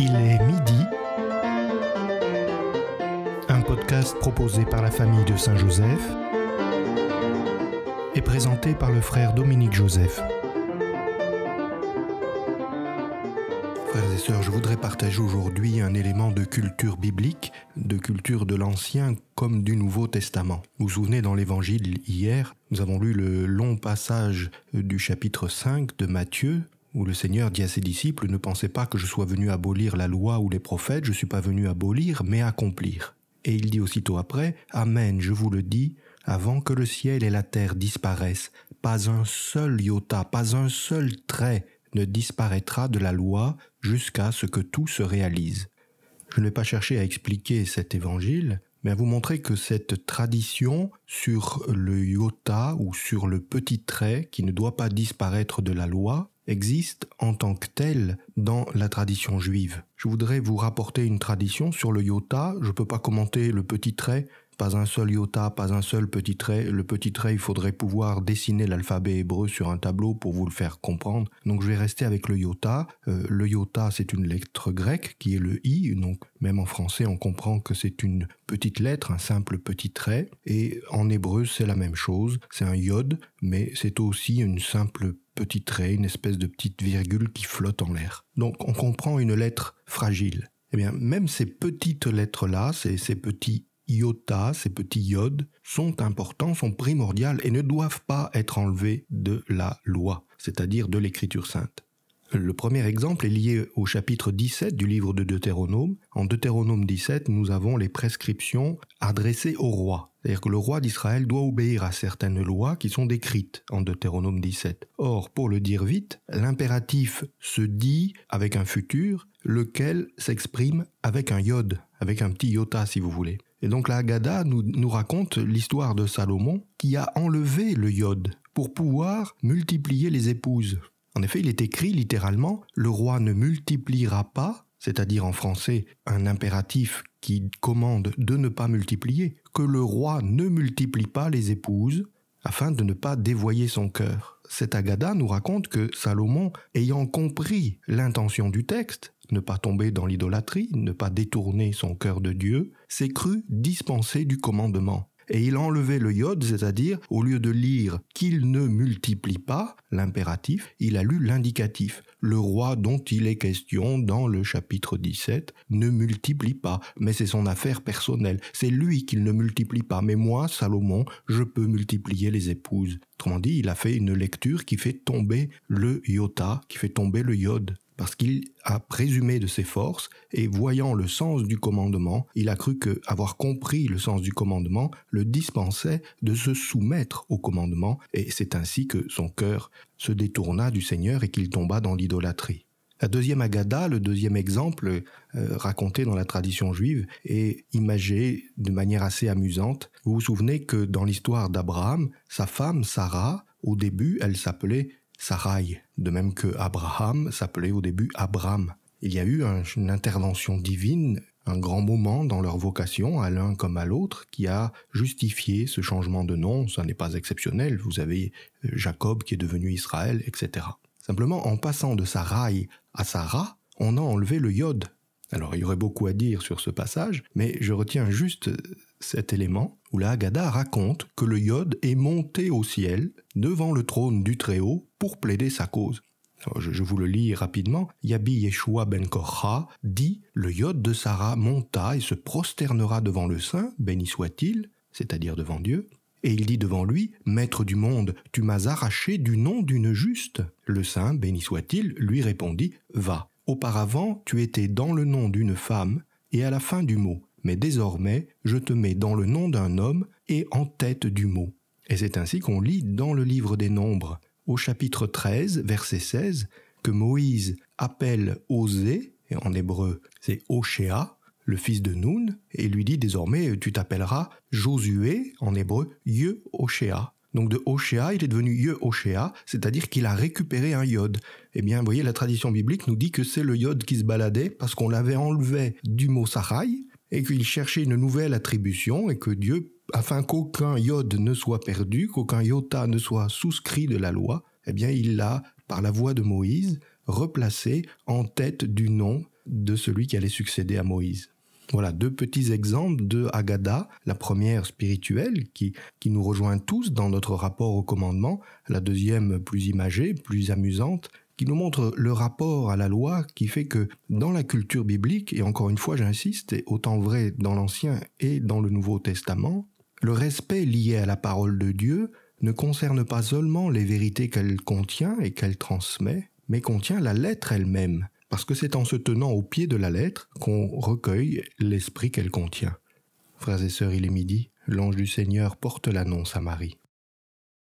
Il est midi. Un podcast proposé par la famille de Saint-Joseph et présenté par le frère Dominique Joseph. Frères et sœurs, je voudrais partager aujourd'hui un élément de culture biblique, de culture de l'Ancien comme du Nouveau Testament. Vous vous souvenez dans l'Évangile hier, nous avons lu le long passage du chapitre 5 de Matthieu où le Seigneur dit à ses disciples, ne pensez pas que je sois venu abolir la loi ou les prophètes, je ne suis pas venu abolir, mais accomplir. Et il dit aussitôt après, Amen, je vous le dis, avant que le ciel et la terre disparaissent, pas un seul iota, pas un seul trait ne disparaîtra de la loi jusqu'à ce que tout se réalise. Je ne vais pas chercher à expliquer cet évangile, mais à vous montrer que cette tradition sur le iota ou sur le petit trait qui ne doit pas disparaître de la loi existe en tant que tel dans la tradition juive. Je voudrais vous rapporter une tradition sur le iota. Je ne peux pas commenter le petit trait, pas un seul iota, pas un seul petit trait. Le petit trait, il faudrait pouvoir dessiner l'alphabet hébreu sur un tableau pour vous le faire comprendre. Donc je vais rester avec le iota. Euh, le iota, c'est une lettre grecque qui est le i. Donc même en français, on comprend que c'est une petite lettre, un simple petit trait. Et en hébreu, c'est la même chose. C'est un iode, mais c'est aussi une simple petit trait, une espèce de petite virgule qui flotte en l'air. Donc on comprend une lettre fragile. Eh bien, même ces petites lettres-là, ces, ces petits iota, ces petits iodes, sont importants, sont primordiales et ne doivent pas être enlevés de la loi, c'est-à-dire de l'écriture sainte. Le premier exemple est lié au chapitre 17 du livre de Deutéronome. En Deutéronome 17, nous avons les prescriptions adressées au roi. C'est-à-dire que le roi d'Israël doit obéir à certaines lois qui sont décrites en Deutéronome 17. Or, pour le dire vite, l'impératif se dit avec un futur, lequel s'exprime avec un yod, avec un petit iota si vous voulez. Et donc la Haggadah nous, raconte l'histoire de Salomon qui a enlevé le yod pour pouvoir multiplier les épouses. En effet, il est écrit littéralement Le roi ne multipliera pas, c'est-à-dire en français un impératif qui commande de ne pas multiplier, que le roi ne multiplie pas les épouses afin de ne pas dévoyer son cœur. Cet Agada nous raconte que Salomon, ayant compris l'intention du texte, ne pas tomber dans l'idolâtrie, ne pas détourner son cœur de Dieu, s'est cru dispensé du commandement et il enlevé le yod, c'est-à-dire au lieu de lire qu'il ne multiplie pas l'impératif, il a lu l'indicatif. Le roi dont il est question dans le chapitre 17 ne multiplie pas, mais c'est son affaire personnelle. C'est lui qu'il ne multiplie pas, mais moi, Salomon, je peux multiplier les épouses. Autrement dit, il a fait une lecture qui fait tomber le iota, qui fait tomber le iode parce qu'il a présumé de ses forces, et voyant le sens du commandement, il a cru que, avoir compris le sens du commandement, le dispensait de se soumettre au commandement, et c'est ainsi que son cœur se détourna du Seigneur et qu'il tomba dans l'idolâtrie. La deuxième Agada, le deuxième exemple euh, raconté dans la tradition juive, est imagé de manière assez amusante. Vous vous souvenez que dans l'histoire d'Abraham, sa femme Sarah, au début, elle s'appelait Sarai, de même que Abraham s'appelait au début Abraham. Il y a eu une intervention divine, un grand moment dans leur vocation, à l'un comme à l'autre, qui a justifié ce changement de nom. Ça n'est pas exceptionnel. Vous avez euh, Jacob qui est devenu Israël, etc. Simplement, en passant de Sarai à Sarah, on a enlevé le yod. Alors, il y aurait beaucoup à dire sur ce passage, mais je retiens juste cet élément où la Haggadah raconte que le Yod est monté au ciel devant le trône du Très-Haut pour plaider sa cause. Je, vous le lis rapidement. Yabi Yeshua ben Korcha dit Le Yod de Sarah monta et se prosternera devant le Saint, béni soit-il, c'est-à-dire devant Dieu. Et il dit devant lui Maître du monde, tu m'as arraché du nom d'une juste. Le Saint, béni soit-il, lui répondit Va. Auparavant, tu étais dans le nom d'une femme, et à la fin du mot, mais désormais je te mets dans le nom d'un homme et en tête du mot. Et c'est ainsi qu'on lit dans le livre des Nombres, au chapitre 13, verset 16, que Moïse appelle Osée, et en hébreu c'est Oshéa, le fils de Noun, et lui dit désormais tu t'appelleras Josué, en hébreu Yeu Donc de Oshéa, il est devenu Ye Oshéa, c'est-à-dire qu'il a récupéré un yod. Eh bien, vous voyez, la tradition biblique nous dit que c'est le yod qui se baladait parce qu'on l'avait enlevé du mot Sarai, et qu'il cherchait une nouvelle attribution et que Dieu, afin qu'aucun yod ne soit perdu, qu'aucun iota ne soit souscrit de la loi, eh bien il l'a, par la voix de Moïse, replacé en tête du nom de celui qui allait succéder à Moïse. Voilà deux petits exemples de Agada, la première spirituelle qui, qui nous rejoint tous dans notre rapport au commandement, la deuxième plus imagée, plus amusante, qui nous montre le rapport à la loi qui fait que dans la culture biblique, et encore une fois j'insiste, et autant vrai dans l'Ancien et dans le Nouveau Testament, le respect lié à la parole de Dieu ne concerne pas seulement les vérités qu'elle contient et qu'elle transmet, mais contient la lettre elle-même, parce que c'est en se tenant au pied de la lettre qu'on recueille l'esprit qu'elle contient. Frères et sœurs, il est midi, l'ange du Seigneur porte l'annonce à Marie.